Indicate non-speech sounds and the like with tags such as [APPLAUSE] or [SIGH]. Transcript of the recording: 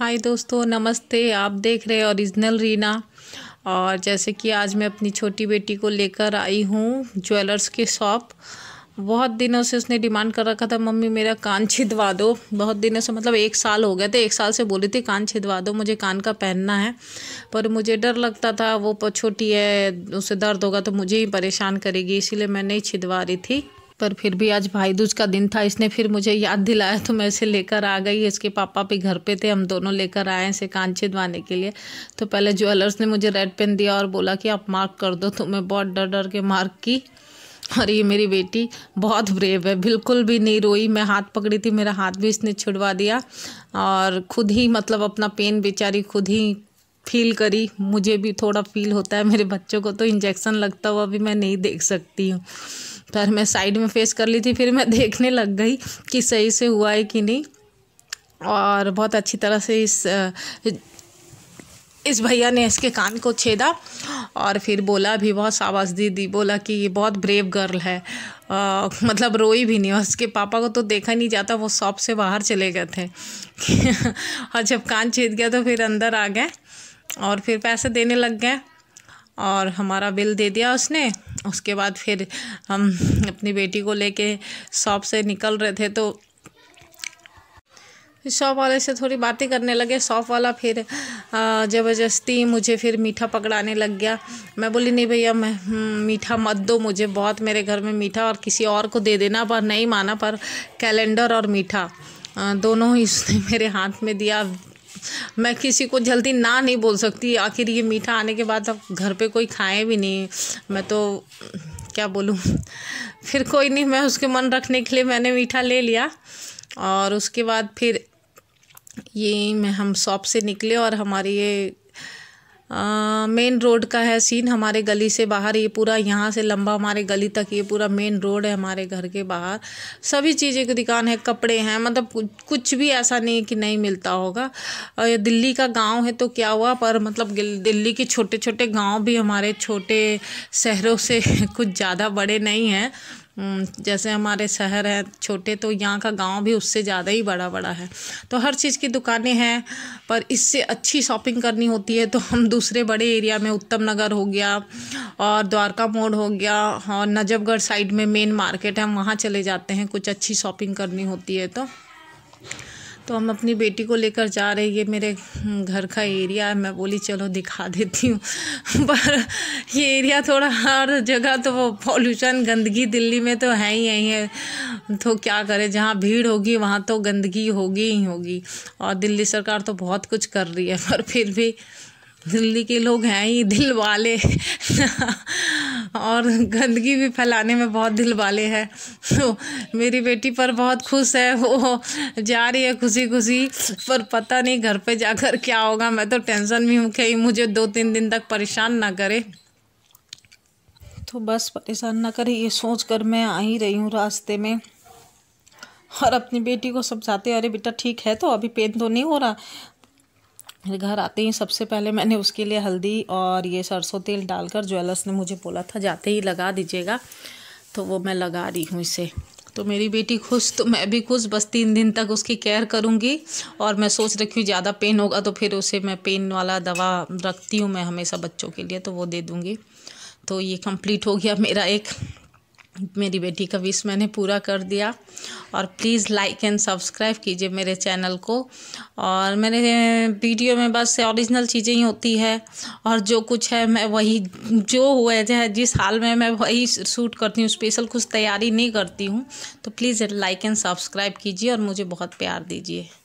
हाय दोस्तों नमस्ते आप देख रहे हैं ओरिजिनल रीना और जैसे कि आज मैं अपनी छोटी बेटी को लेकर आई हूँ ज्वेलर्स के शॉप बहुत दिनों से उसने डिमांड कर रखा था मम्मी मेरा कान छिदवा दो बहुत दिनों से मतलब एक साल हो गया था एक साल से बोली थी कान छिदवा दो मुझे कान का पहनना है पर मुझे डर लगता था वो छोटी है उसे दर्द होगा तो मुझे ही परेशान करेगी इसीलिए मैं नहीं छिदवा रही थी पर फिर भी आज भाई दूज का दिन था इसने फिर मुझे याद दिलाया तो मैं इसे लेकर आ गई इसके पापा भी घर पे थे हम दोनों लेकर आए इसे कान छिदवाने के लिए तो पहले ज्वेलर्स ने मुझे रेड पेन दिया और बोला कि आप मार्क कर दो तो मैं बहुत डर डर के मार्क की और ये मेरी बेटी बहुत ब्रेव है बिल्कुल भी नहीं रोई मैं हाथ पकड़ी थी मेरा हाथ भी इसने छुड़वा दिया और खुद ही मतलब अपना पेन बेचारी खुद ही फील करी मुझे भी थोड़ा फील होता है मेरे बच्चों को तो इंजेक्शन लगता हुआ भी मैं नहीं देख सकती हूँ पर मैं साइड में फेस कर ली थी फिर मैं देखने लग गई कि सही से हुआ है कि नहीं और बहुत अच्छी तरह से इस इस भैया ने इसके कान को छेदा और फिर बोला भी बहुत शाबाश दी बोला कि ये बहुत ब्रेव गर्ल है आ, मतलब रोई भी नहीं और उसके पापा को तो देखा नहीं जाता वो शॉप से बाहर चले गए थे [LAUGHS] और जब कान छेद गया तो फिर अंदर आ गए और फिर पैसे देने लग गए और हमारा बिल दे दिया उसने उसके बाद फिर हम अपनी बेटी को लेके शॉप से निकल रहे थे तो शॉप वाले से थोड़ी बातें करने लगे शॉप वाला फिर ज़बरदस्ती मुझे फिर मीठा पकड़ाने लग गया मैं बोली नहीं भैया मैं हम्म, मीठा मत दो मुझे बहुत मेरे घर में मीठा और किसी और को दे देना पर नहीं माना पर कैलेंडर और मीठा दोनों ही उसने मेरे हाथ में दिया मैं किसी को जल्दी ना नहीं बोल सकती आखिर ये मीठा आने के बाद अब घर पे कोई खाए भी नहीं मैं तो क्या बोलूँ फिर कोई नहीं मैं उसके मन रखने के लिए मैंने मीठा ले लिया और उसके बाद फिर ये मैं हम शॉप से निकले और हमारी ये मेन रोड का है सीन हमारे गली से बाहर ये पूरा यहाँ से लंबा हमारे गली तक ये पूरा मेन रोड है हमारे घर के बाहर सभी चीज़ें की दुकान है कपड़े हैं मतलब कुछ भी ऐसा नहीं कि नहीं मिलता होगा ये दिल्ली का गांव है तो क्या हुआ पर मतलब दिल्ली के छोटे छोटे गांव भी हमारे छोटे शहरों से [LAUGHS] कुछ ज़्यादा बड़े नहीं हैं हम्म, जैसे हमारे शहर है छोटे तो यहाँ का गांव भी उससे ज़्यादा ही बड़ा बड़ा है तो हर चीज़ की दुकानें हैं पर इससे अच्छी शॉपिंग करनी होती है तो हम दूसरे बड़े एरिया में उत्तम नगर हो गया और द्वारका मोड़ हो गया और नजबगढ़ साइड में मेन मार्केट है वहाँ चले जाते हैं कुछ अच्छी शॉपिंग करनी होती है तो तो हम अपनी बेटी को लेकर जा रहे ये मेरे हम्म, घर का एरिया है मैं बोली चलो दिखा देती हूँ [LAUGHS] पर ये एरिया थोड़ा हर जगह तो वो पॉल्यूशन गंदगी दिल्ली में तो है ही है है तो क्या करें जहाँ भीड़ होगी वहाँ तो गंदगी होगी ही होगी और दिल्ली सरकार तो बहुत कुछ कर रही है पर फिर भी दिल्ली के लोग हैं ही दिल वाले [LAUGHS] और गंदगी भी फैलाने में बहुत दिल वाले हैं तो मेरी बेटी पर बहुत खुश है वो जा रही है खुशी खुशी पर पता नहीं घर पे जाकर क्या होगा मैं तो टेंशन में हूँ कहीं मुझे दो तीन दिन तक परेशान ना करे तो बस परेशान ना करे ये सोच कर मैं आ ही रही हूँ रास्ते में और अपनी बेटी को समझाते अरे बेटा ठीक है तो अभी पेन तो नहीं हो रहा मेरे घर आते ही सबसे पहले मैंने उसके लिए हल्दी और ये सरसों तेल डालकर ज्वेलर्स ने मुझे बोला था जाते ही लगा दीजिएगा तो वो मैं लगा रही हूँ इसे तो मेरी बेटी खुश तो मैं भी खुश बस तीन दिन तक उसकी केयर करूँगी और मैं सोच रखी हूँ ज़्यादा पेन होगा तो फिर उसे मैं पेन वाला दवा रखती हूँ मैं हमेशा बच्चों के लिए तो वो दे दूँगी तो ये कंप्लीट हो गया मेरा एक मेरी बेटी का विश मैंने पूरा कर दिया और प्लीज़ लाइक एंड सब्सक्राइब कीजिए मेरे चैनल को और मेरे वीडियो में बस ओरिजिनल चीज़ें ही होती है और जो कुछ है मैं वही जो हुआ है जिस हाल में मैं वही शूट करती हूँ स्पेशल कुछ तैयारी नहीं करती हूँ तो प्लीज़ लाइक एंड सब्सक्राइब कीजिए और मुझे बहुत प्यार दीजिए